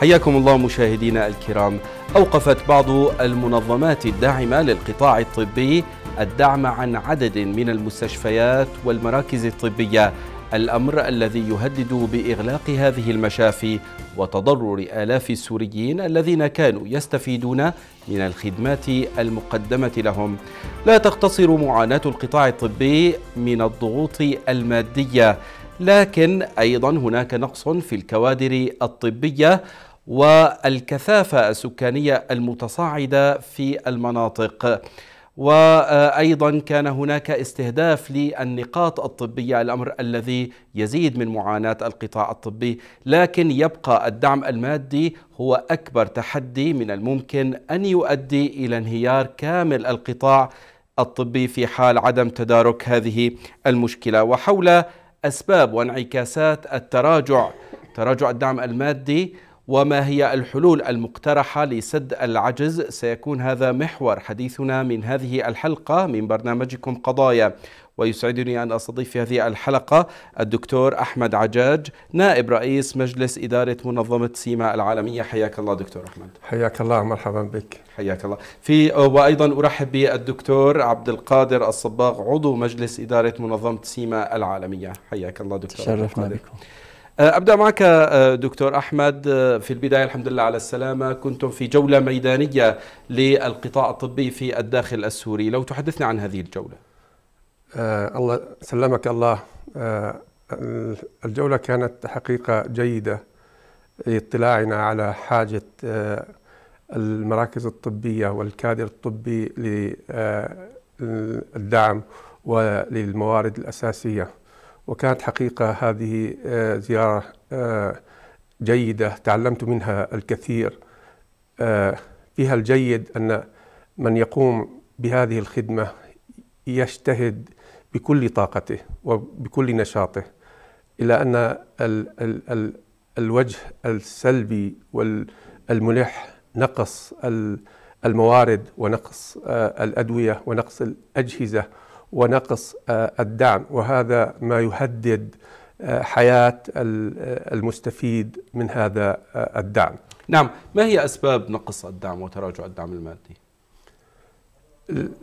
حياكم الله مشاهدينا الكرام أوقفت بعض المنظمات الداعمة للقطاع الطبي الدعم عن عدد من المستشفيات والمراكز الطبية الأمر الذي يهدد بإغلاق هذه المشافي وتضرر آلاف السوريين الذين كانوا يستفيدون من الخدمات المقدمة لهم لا تقتصر معاناة القطاع الطبي من الضغوط المادية لكن أيضا هناك نقص في الكوادر الطبية والكثافة السكانية المتصاعدة في المناطق وايضا كان هناك استهداف للنقاط الطبيه الامر الذي يزيد من معاناه القطاع الطبي لكن يبقى الدعم المادي هو اكبر تحدي من الممكن ان يؤدي الى انهيار كامل القطاع الطبي في حال عدم تدارك هذه المشكله وحول اسباب وانعكاسات التراجع تراجع الدعم المادي وما هي الحلول المقترحة لسد العجز سيكون هذا محور حديثنا من هذه الحلقة من برنامجكم قضايا ويسعدني أن أستضيف في هذه الحلقة الدكتور أحمد عجاج نائب رئيس مجلس إدارة منظمة سيما العالمية حياك الله دكتور أحمد حياك الله مرحبا بك حياك الله في وأيضا أرحب بالدكتور عبد القادر الصباغ عضو مجلس إدارة منظمة سيما العالمية حياك الله دكتور تشرفنا بكم أه، أبدأ معك أه، دكتور أحمد أه، في البداية الحمد لله على السلامة كنتم في جولة ميدانية للقطاع الطبي في الداخل السوري لو تحدثنا عن هذه الجولة آه الله سلمك الله آه الجولة كانت حقيقة جيدة لاطلاعنا على حاجة آه المراكز الطبية والكادر الطبي للدعم وللموارد الأساسية وكانت حقيقة هذه آه، زيارة آه، جيدة تعلمت منها الكثير آه، فيها الجيد أن من يقوم بهذه الخدمة يجتهد بكل طاقته وبكل نشاطه إلى أن ال ال ال الوجه السلبي والملح نقص الموارد ونقص الأدوية ونقص الأجهزة ونقص آه، الدعم وهذا ما يهدد آه، حياة آه، المستفيد من هذا الدعم نعم ما هي أسباب نقص الدعم وتراجع الدعم المادي؟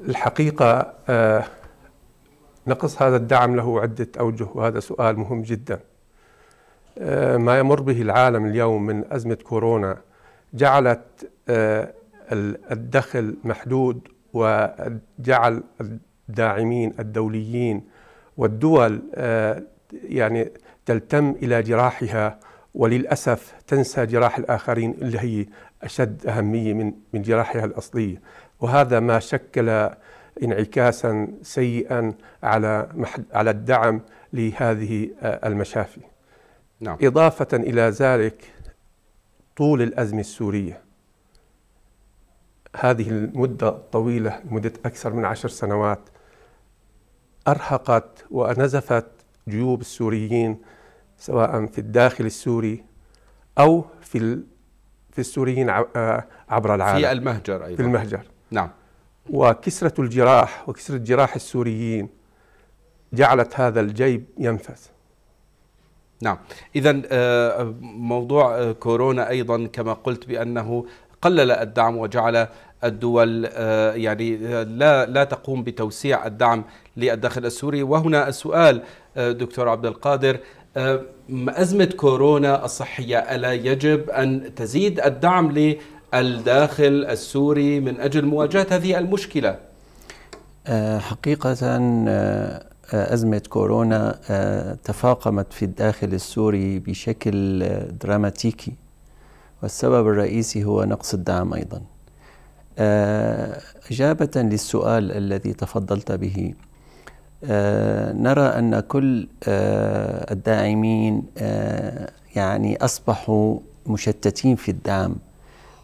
الحقيقة نقص هذا الدعم له عدة أوجه وهذا سؤال مهم جدا ما يمر به العالم اليوم من أزمة كورونا جعلت الدخل محدود وجعل الداعمين الدوليين والدول آه، يعني تلتم إلى جراحها وللأسف تنسى جراح الآخرين اللي هي أشد أهمية من من جراحها الأصلية وهذا ما شكل انعكاسا سيئا على على الدعم لهذه آه، المشافي نعم. إضافة إلى ذلك طول الأزمة السورية هذه المدة الطويلة مدة أكثر من عشر سنوات أرهقت ونزفت جيوب السوريين سواء في الداخل السوري أو في في السوريين آه، عبر العالم في المهجر أيضا في المهجر نعم وكسرة الجراح وكسرة جراح السوريين جعلت هذا الجيب ينفث نعم إذا آه، موضوع آه، كورونا أيضا كما قلت بأنه قلل الدعم وجعل الدول آه، يعني آه، لا لا تقوم بتوسيع الدعم للداخل السوري وهنا السؤال آه، دكتور عبد القادر أزمة كورونا الصحية ألا يجب أن تزيد الدعم للداخل السوري من أجل مواجهة هذه المشكلة؟ حقيقة أزمة كورونا تفاقمت في الداخل السوري بشكل دراماتيكي والسبب الرئيسي هو نقص الدعم أيضا آه، إجابة للسؤال الذي تفضلت به آه، نرى أن كل آه، الداعمين يعني أصبحوا مشتتين في الدعم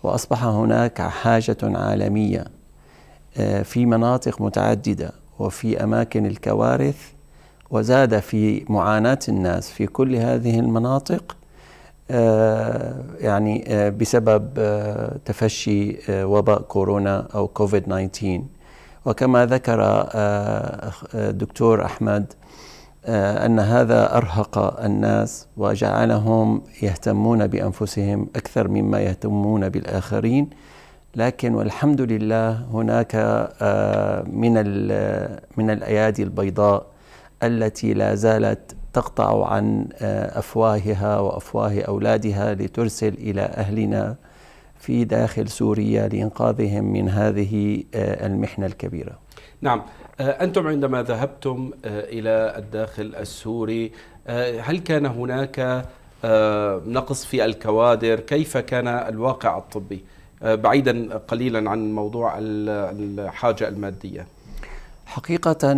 وأصبح هناك حاجة عالمية في مناطق متعددة وفي أماكن الكوارث وزاد في معاناة الناس في كل هذه المناطق آه، يعني آه، بسبب آه، تفشي وباء كورونا أو كوفيد 19 وكما ذكر دكتور أحمد أن هذا أرهق الناس وجعلهم يهتمون بأنفسهم أكثر مما يهتمون بالآخرين لكن والحمد لله هناك من من الأيادي البيضاء التي لا زالت تقطع عن آه، افواهها وافواه اولادها لترسل الى اهلنا في داخل سوريا لانقاذهم من هذه آه، المحنه الكبيره. نعم، آه، انتم عندما ذهبتم الى الداخل السوري هل كان هناك نقص في الكوادر؟ كيف كان الواقع الطبي؟ بعيدا قليلا عن موضوع الحاجه الماديه. حقيقه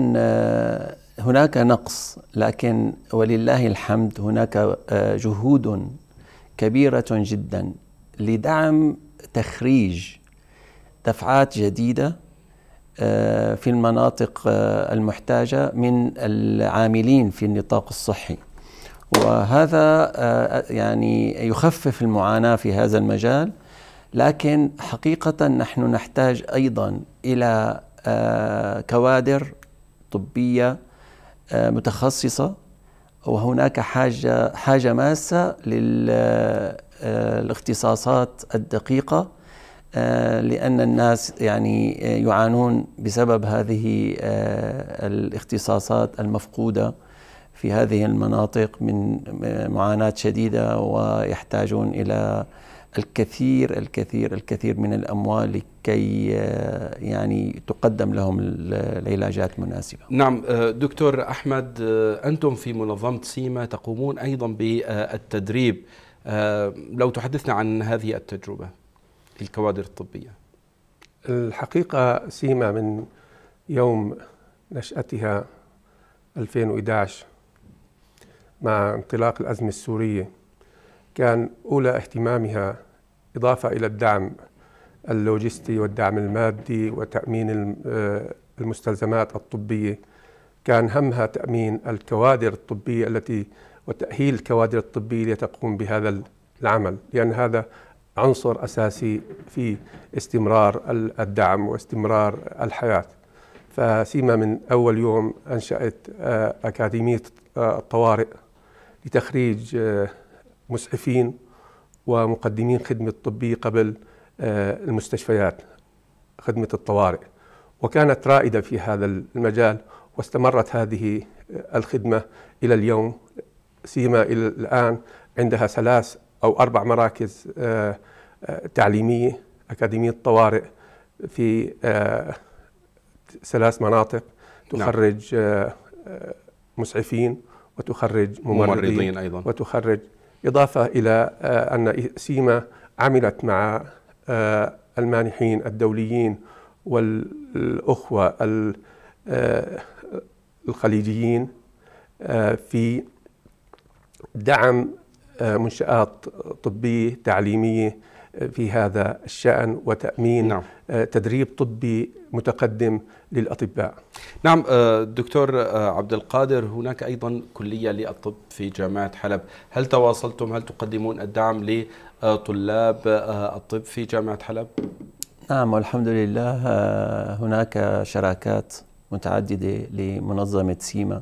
هناك نقص لكن ولله الحمد هناك آه، جهود كبيرة جدا لدعم تخريج دفعات جديدة آه، في المناطق آه، المحتاجة من العاملين في النطاق الصحي وهذا يعني يخفف المعاناة في هذا المجال لكن حقيقة نحن نحتاج أيضا إلى كوادر طبية متخصصة وهناك حاجة حاجة ماسة للاختصاصات آه، الدقيقة آه، لأن الناس يعني يعانون بسبب هذه آه، الاختصاصات المفقودة في هذه المناطق من معاناة شديدة ويحتاجون إلى الكثير الكثير الكثير من الأموال لكي آه، يعني تقدم لهم العلاجات المناسبة نعم آه، دكتور أحمد آه، أنتم في منظمة سيما تقومون أيضا بالتدريب لو تحدثنا عن هذه التجربة للكوادر الكوادر الطبية الحقيقة سيما من يوم نشأتها 2011 مع انطلاق الأزمة السورية كان أولى اهتمامها إضافة إلى الدعم اللوجستي والدعم المادي وتأمين آه، المستلزمات الطبية كان همها تأمين الكوادر الطبية التي وتأهيل الكوادر الطبية لتقوم بهذا العمل لأن هذا عنصر أساسي في استمرار الدعم واستمرار الحياة فسيما من أول يوم أنشأت آه، أكاديمية آه، الطوارئ لتخريج مسعفين ومقدمين خدمة طبية قبل آه، المستشفيات خدمة الطوارئ وكانت رائدة في هذا المجال واستمرت هذه آه، الخدمة إلى اليوم سيما إلى الآن عندها ثلاث أو أربع مراكز آه، تعليمية أكاديمية طوارئ في ثلاث مناطق نعم. تخرج مسعفين وتخرج ممرضين, ممرضين أيضا وتخرج إضافة إلى آه، أن سيما عملت مع آه، المانحين الدوليين والأخوة آه، الخليجيين في دعم منشآت طبية تعليمية في هذا الشأن وتأمين نعم. آه، تدريب طبي متقدم للأطباء نعم آه، دكتور آه، عبد القادر هناك أيضا كلية للطب في جامعة حلب هل تواصلتم هل تقدمون الدعم لطلاب الطب في جامعة حلب؟ نعم والحمد لله هناك شراكات متعددة لمنظمة سيما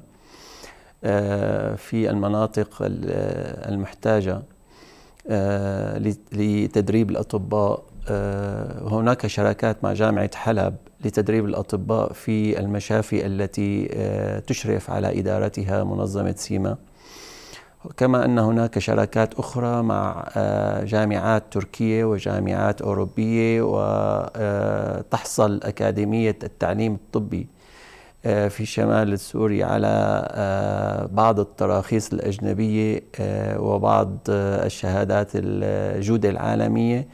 في المناطق المحتاجة آه، لتدريب الأطباء آه، هناك شراكات مع جامعة حلب لتدريب الأطباء في المشافي التي آه، تشرف على إدارتها منظمة سيما كما أن هناك شراكات أخرى مع جامعات تركية وجامعات أوروبية وتحصل أكاديمية التعليم الطبي آه، في شمال سوريا على آه، بعض التراخيص الأجنبية آه، وبعض الشهادات الجودة العالمية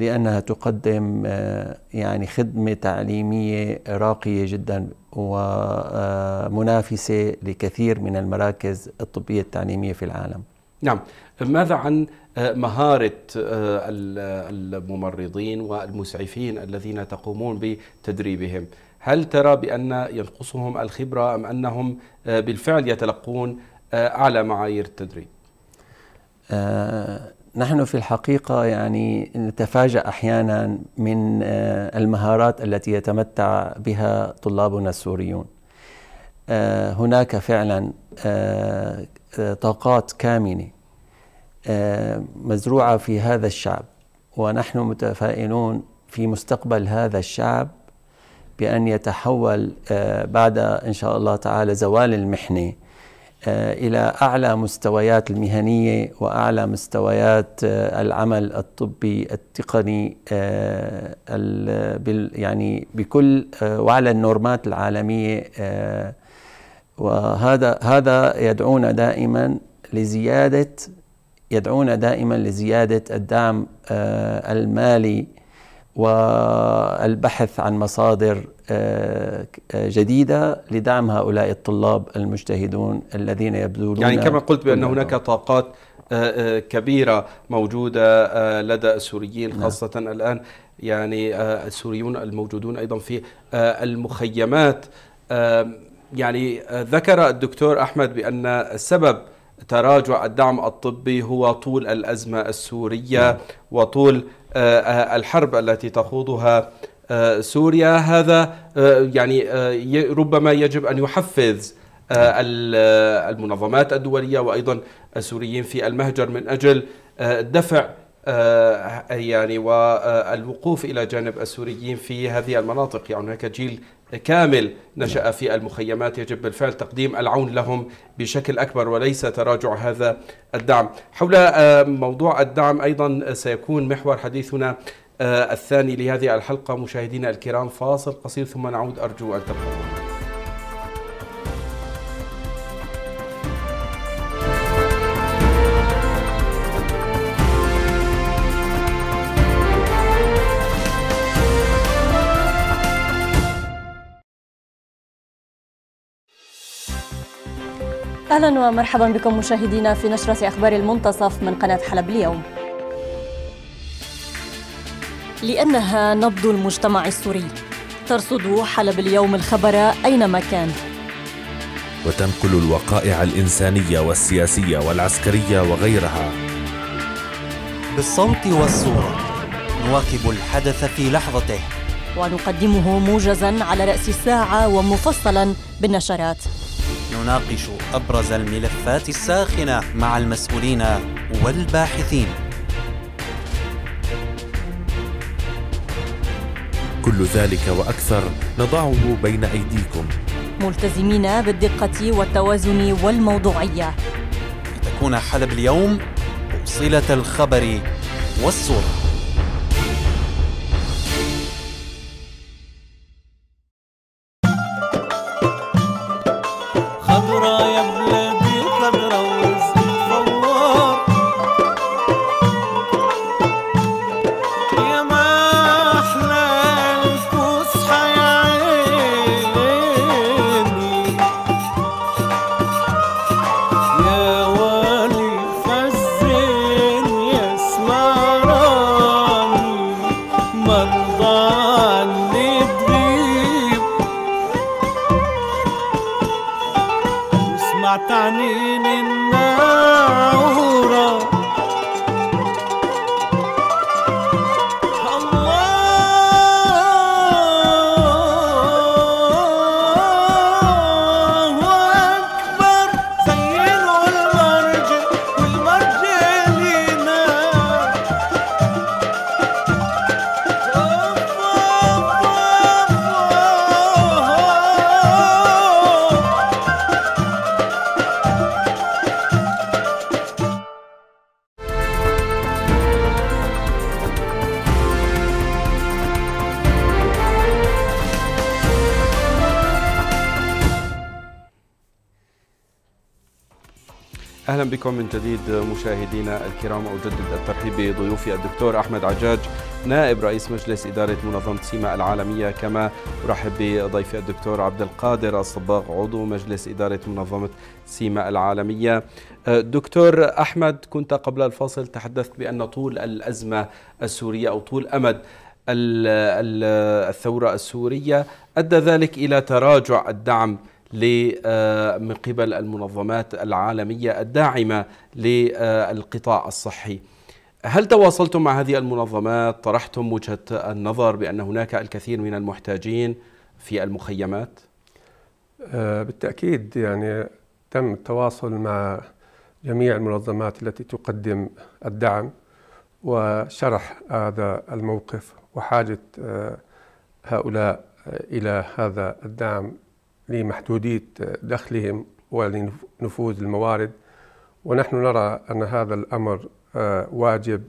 لأنها تقدم يعني خدمة تعليمية راقية جدا ومنافسة لكثير من المراكز الطبية التعليمية في العالم نعم ماذا عن مهارة الممرضين والمسعفين الذين تقومون بتدريبهم هل ترى بأن ينقصهم الخبرة أم أنهم آه، بالفعل يتلقون آه، أعلى معايير التدريب؟ آه، نحن في الحقيقة يعني نتفاجأ أحيانا من المهارات التي يتمتع بها طلابنا السوريون هناك فعلا طاقات كامنة مزروعة في هذا الشعب ونحن متفائلون في مستقبل هذا الشعب بأن يتحول آه، بعد إن شاء الله تعالى زوال المحنة آه، إلى أعلى مستويات المهنية وأعلى مستويات آه، العمل الطبي التقني يعني بكل وعلى النورمات العالمية وهذا هذا يدعونا دائما لزيادة يدعونا دائما لزيادة الدعم المالي والبحث عن مصادر آه، آه، جديدة لدعم هؤلاء الطلاب المجتهدون الذين يبذلون يعني كما قلت بأن هناك طاقات آه، كبيرة موجودة لدى السوريين نعم. خاصة نعم. الآن يعني السوريون الموجودون أيضا في المخيمات يعني ذكر الدكتور أحمد بأن السبب تراجع الدعم الطبي هو طول الأزمة السورية وطول آه، الحرب التي تخوضها آه، سوريا هذا آه، يعني ربما يجب أن يحفز المنظمات الدولية وأيضا السوريين في المهجر من أجل دفع يعني والوقوف إلى جانب السوريين في هذه المناطق يعني هناك جيل كامل نعم. نشأ في المخيمات يجب بالفعل تقديم العون لهم بشكل أكبر وليس تراجع هذا الدعم حول آه، موضوع الدعم أيضا سيكون محور حديثنا آه، الثاني لهذه الحلقة مشاهدينا الكرام فاصل قصير ثم نعود أرجو أن تبقوا اهلا ومرحبا بكم مشاهدينا في نشره اخبار المنتصف من قناه حلب اليوم. لانها نبض المجتمع السوري ترصد حلب اليوم الخبر اينما كان. وتنقل الوقائع الانسانيه والسياسيه والعسكريه وغيرها. بالصوت والصوره نواكب الحدث في لحظته. ونقدمه موجزا على راس الساعه ومفصلا بالنشرات. يناقش أبرز الملفات الساخنة مع المسؤولين والباحثين كل ذلك وأكثر نضعه بين أيديكم ملتزمين بالدقة والتوازن والموضوعية لتكون حلب اليوم صلة الخبر والصورة بكم من جديد مشاهدينا الكرام أجدد الترحيب بضيوفي الدكتور أحمد عجاج نائب رئيس مجلس إدارة منظمة سيما العالمية كما أرحب بضيفي الدكتور عبد القادر الصباغ عضو مجلس إدارة منظمة سيما العالمية دكتور أحمد كنت قبل الفاصل تحدثت بأن طول الأزمة السورية أو طول أمد الثورة السورية أدى ذلك إلى تراجع الدعم آه، من قبل المنظمات العالمية الداعمة للقطاع الصحي هل تواصلتم مع هذه المنظمات طرحتم وجهة النظر بأن هناك الكثير من المحتاجين في المخيمات؟ آه، بالتأكيد يعني تم التواصل مع جميع المنظمات التي تقدم الدعم وشرح هذا الموقف وحاجة آه، هؤلاء إلى هذا الدعم لمحدودية دخلهم ولنفوذ الموارد ونحن نرى أن هذا الأمر آه، واجب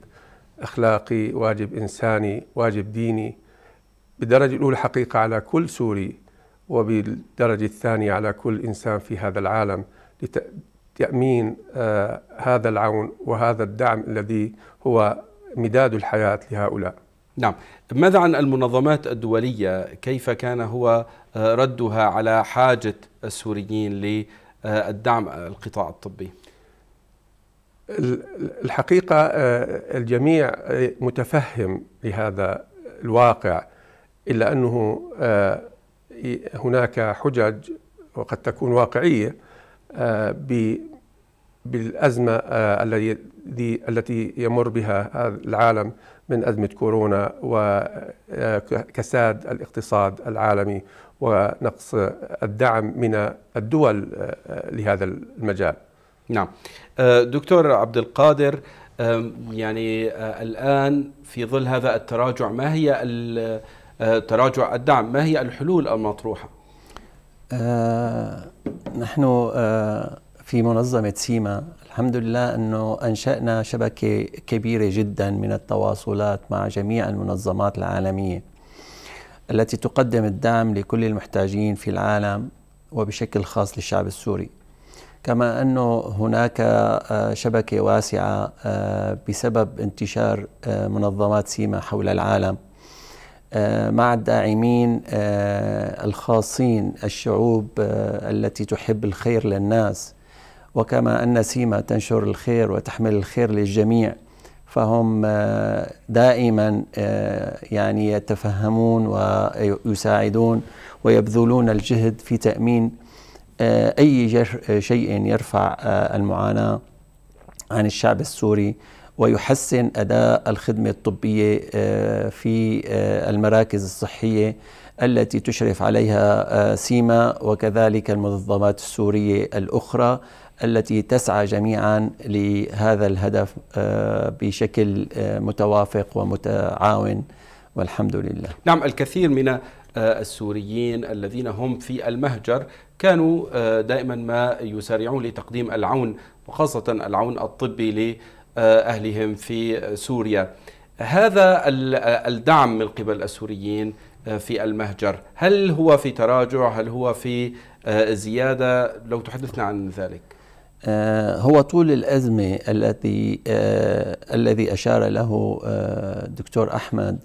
أخلاقي واجب إنساني واجب ديني بالدرجة الأولى حقيقة على كل سوري وبالدرجة الثانية على كل إنسان في هذا العالم لتأمين آه، هذا العون وهذا الدعم الذي هو مداد الحياة لهؤلاء نعم ماذا عن المنظمات الدولية كيف كان هو آه، ردها على حاجة السوريين للدعم القطاع الطبي الحقيقة آه، الجميع متفهم لهذا الواقع إلا أنه آه، هناك حجج وقد تكون واقعية بالازمه آه، التي يمر بها العالم من ازمه كورونا وكساد آه، الاقتصاد العالمي ونقص الدعم من الدول آه، لهذا المجال. نعم. دكتور عبد القادر يعني الان في ظل هذا التراجع ما هي تراجع الدعم، ما هي الحلول المطروحه؟ آه نحن آه في منظمة سيما الحمد لله أنه أنشأنا شبكة كبيرة جدا من التواصلات مع جميع المنظمات العالمية التي تقدم الدعم لكل المحتاجين في العالم وبشكل خاص للشعب السوري كما أنه هناك آه، شبكة واسعة آه، بسبب انتشار آه، منظمات سيما حول العالم مع الداعمين الخاصين الشعوب التي تحب الخير للناس وكما أن سيما تنشر الخير وتحمل الخير للجميع فهم آه، دائما آه، يعني يتفهمون ويساعدون ويبذلون الجهد في تأمين آه، أي شيء يرفع المعاناة عن الشعب السوري ويحسن أداء الخدمة الطبية في المراكز الصحية التي تشرف عليها سيما وكذلك المنظمات السورية الأخرى التي تسعى جميعا لهذا الهدف آه، بشكل آه، متوافق ومتعاون والحمد لله نعم الكثير من آه، السوريين الذين هم في المهجر كانوا دائما ما يسارعون لتقديم العون وخاصة العون الطبي لأهلهم في سوريا هذا الدعم من قبل السوريين في المهجر هل هو في تراجع هل هو في زيادة لو تحدثنا عن ذلك آه، هو طول الأزمة التي آه، الذي أشار له الدكتور آه، أحمد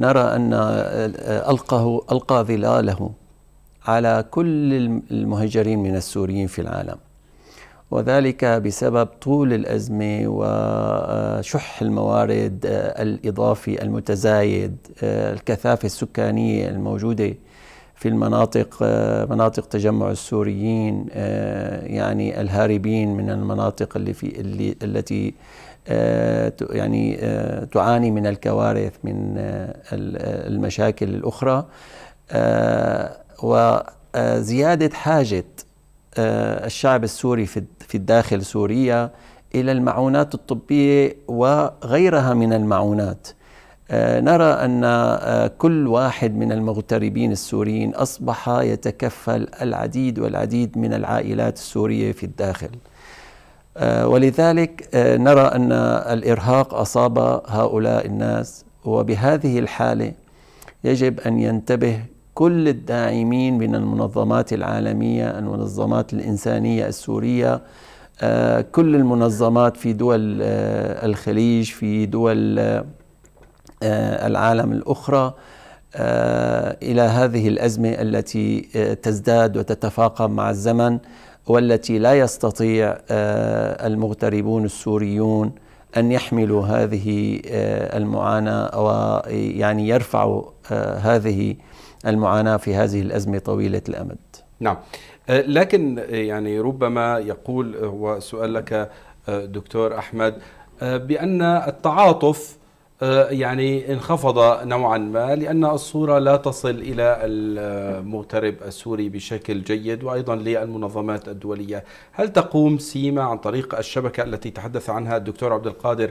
نرى أن ألقاه ألقى ظلاله على كل المهجرين من السوريين في العالم وذلك بسبب طول الأزمة وشح الموارد الإضافي المتزايد الكثافة السكانية الموجودة في المناطق آه، مناطق تجمع السوريين آه، يعني الهاربين من المناطق اللي في اللي التي آه، يعني تعاني من الكوارث من المشاكل الاخرى وزياده حاجه الشعب السوري في الداخل سوريا الى المعونات الطبيه وغيرها من المعونات آه، نرى أن آه، كل واحد من المغتربين السوريين أصبح يتكفل العديد والعديد من العائلات السورية في الداخل آه، ولذلك نرى أن الإرهاق أصاب هؤلاء الناس وبهذه الحالة يجب أن ينتبه كل الداعمين من المنظمات العالمية المنظمات الإنسانية السورية كل المنظمات في دول الخليج في دول آه، العالم الاخرى آه، الى هذه الازمه التي آه، تزداد وتتفاقم مع الزمن والتي لا يستطيع المغتربون السوريون ان يحملوا هذه المعاناه ويعني يرفعوا هذه المعاناه في هذه الازمه طويله الامد. نعم لكن يعني ربما يقول هو سؤال لك دكتور احمد بان التعاطف آه، يعني انخفض نوعا ما لأن الصورة لا تصل إلى المغترب السوري بشكل جيد وأيضا للمنظمات الدولية هل تقوم سيما عن طريق الشبكة التي تحدث عنها الدكتور عبد القادر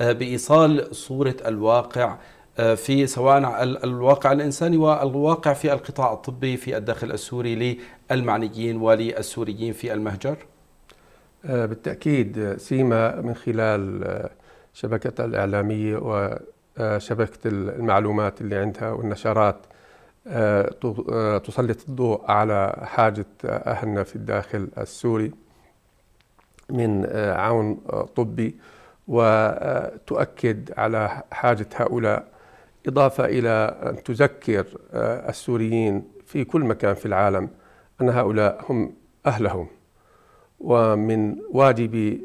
آه، بإيصال صورة الواقع آه، في سواء الواقع الإنساني والواقع في القطاع الطبي في الداخل السوري للمعنيين وللسوريين في المهجر؟ بالتأكيد سيما من خلال آه، شبكة الإعلامية وشبكة المعلومات اللي عندها والنشرات آه، آه، تسلط الضوء على حاجة أهلنا في الداخل السوري من عون طبي وتؤكد على حاجة هؤلاء إضافة إلى أن تذكر السوريين في كل مكان في العالم أن هؤلاء هم أهلهم ومن واجب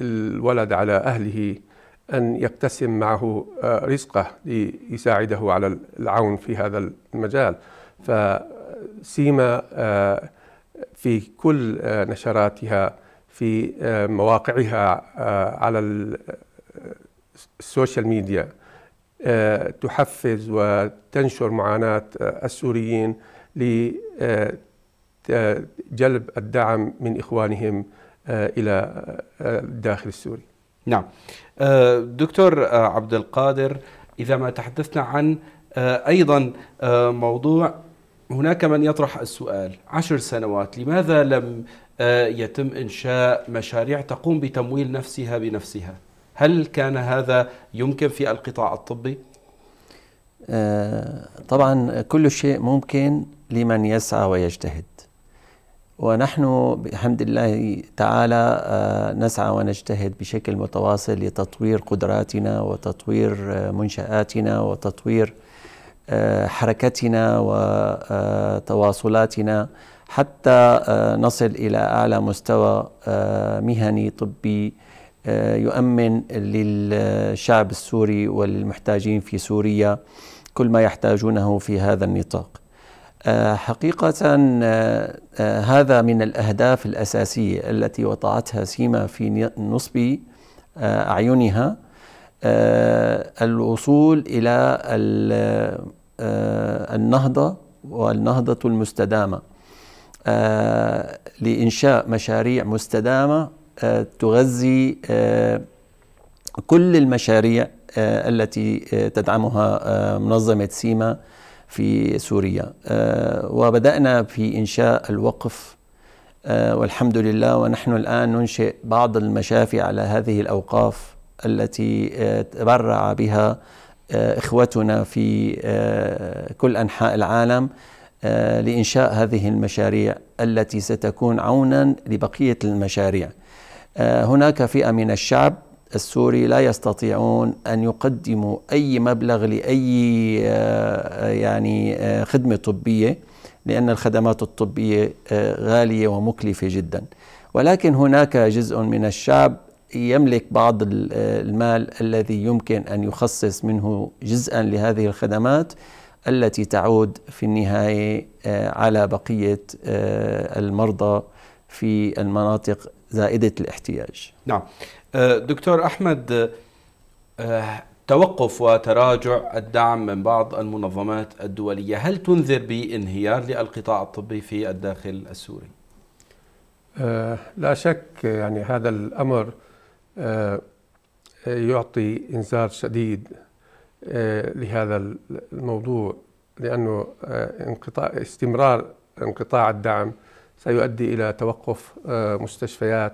الولد على أهله أن يقتسم معه آه، رزقه ليساعده على العون في هذا المجال فسيما آه، في كل آه، نشراتها في مواقعها على السوشيال ميديا تحفز وتنشر معاناة السوريين لجلب الدعم من إخوانهم إلى الداخل السوري نعم آه، دكتور آه، عبد القادر إذا ما تحدثنا عن آه، أيضا موضوع هناك من يطرح السؤال عشر سنوات لماذا لم يتم إنشاء مشاريع تقوم بتمويل نفسها بنفسها هل كان هذا يمكن في القطاع الطبي؟ طبعا كل شيء ممكن لمن يسعى ويجتهد ونحن بحمد الله تعالى آه، نسعى ونجتهد بشكل متواصل لتطوير قدراتنا وتطوير آه، منشآتنا وتطوير آه، حركتنا وتواصلاتنا حتى نصل إلى أعلى مستوى مهني طبي يؤمن للشعب السوري والمحتاجين في سوريا كل ما يحتاجونه في هذا النطاق آه، حقيقة آه، آه، هذا من الأهداف الأساسية التي وضعتها سيما في نصب أعينها الوصول إلى النهضة والنهضة المستدامة لإنشاء مشاريع مستدامة تغذي كل المشاريع التي تدعمها منظمة سيما في سوريا آه، وبدأنا في إنشاء الوقف آه، والحمد لله ونحن الآن ننشئ بعض المشافي على هذه الأوقاف التي آه، تبرع بها إخوتنا في كل أنحاء العالم لإنشاء هذه المشاريع التي ستكون عونا لبقية المشاريع هناك فئة من الشعب السوري لا يستطيعون ان يقدموا اي مبلغ لاي آه، آه، يعني آه، خدمه طبيه لان الخدمات الطبيه غاليه ومكلفه جدا ولكن هناك جزء من الشعب يملك بعض المال الذي يمكن ان يخصص منه جزءا لهذه الخدمات التي تعود في النهايه على بقيه المرضى في المناطق زائده الاحتياج. نعم. دكتور أحمد توقف وتراجع الدعم من بعض المنظمات الدولية هل تنذر بانهيار للقطاع الطبي في الداخل السوري؟ آه، لا شك يعني هذا الأمر آه، يعطي إنذار شديد آه، لهذا الموضوع لأنه انقطاع استمرار انقطاع الدعم سيؤدي إلى توقف مستشفيات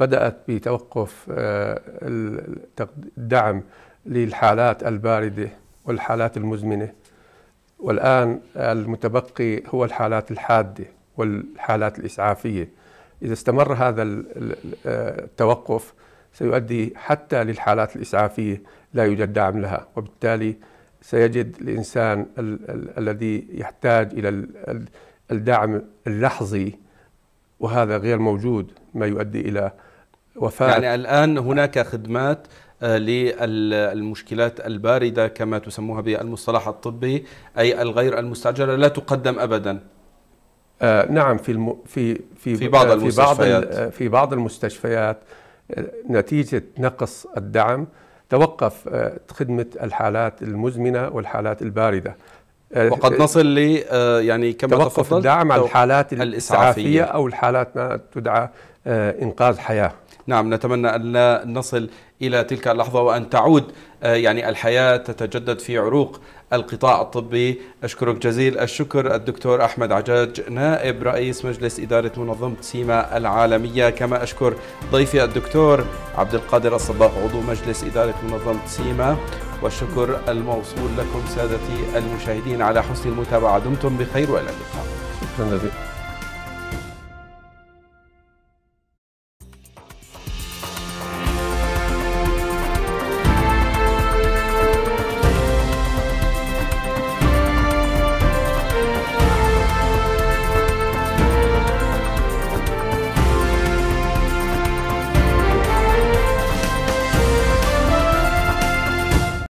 بدأت بتوقف آه، الدعم للحالات الباردة والحالات المزمنة والآن المتبقي هو الحالات الحادة والحالات الإسعافية إذا استمر هذا آه، التوقف سيؤدي حتى للحالات الإسعافية لا يوجد دعم لها وبالتالي سيجد الإنسان ال ال الذي يحتاج إلى الدعم اللحظي وهذا غير موجود ما يؤدي إلى وفاة يعني الآن هناك خدمات آه، للمشكلات الباردة كما تسموها بالمصطلح الطبي أي الغير المستعجلة لا تقدم أبدا آه نعم في الم... في في في بعض المستشفيات آه، في بعض, آه، في بعض المستشفيات نتيجة نقص الدعم توقف خدمة الحالات المزمنة والحالات الباردة وقد نصل ل يعني كما توقف الدعم على الحالات الإسعافية أو الحالات ما تدعى إنقاذ حياة نعم نتمنى أن لا نصل إلى تلك اللحظة وأن تعود آه، يعني الحياة تتجدد في عروق القطاع الطبي أشكرك جزيل الشكر الدكتور أحمد عجاج نائب رئيس مجلس إدارة منظمة سيما العالمية كما أشكر ضيفي الدكتور عبد القادر الصباغ عضو مجلس إدارة منظمة سيما والشكر الموصول لكم سادتي المشاهدين على حسن المتابعة دمتم بخير وإلى اللقاء شكرا لك